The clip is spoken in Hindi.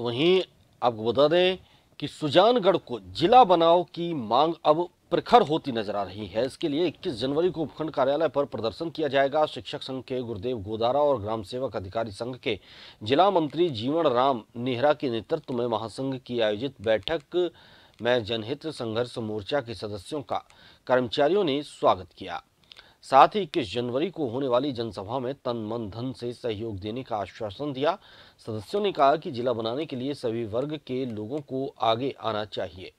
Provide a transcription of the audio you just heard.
तो वहीं आपको बता दें कि सुजानगढ़ को जिला बनाओ की मांग अब प्रखर होती नजर आ रही है इसके लिए 21 जनवरी को उपखंड कार्यालय पर प्रदर्शन किया जाएगा शिक्षक संघ के गुरुदेव गोदारा और ग्राम सेवक अधिकारी संघ के जिला मंत्री जीवन राम नेहरा के नेतृत्व में महासंघ की आयोजित बैठक में जनहित संघर्ष मोर्चा के सदस्यों का कर्मचारियों ने स्वागत किया साथ ही इक्कीस जनवरी को होने वाली जनसभा में तन मन धन से सहयोग देने का आश्वासन दिया सदस्यों ने कहा कि जिला बनाने के लिए सभी वर्ग के लोगों को आगे आना चाहिए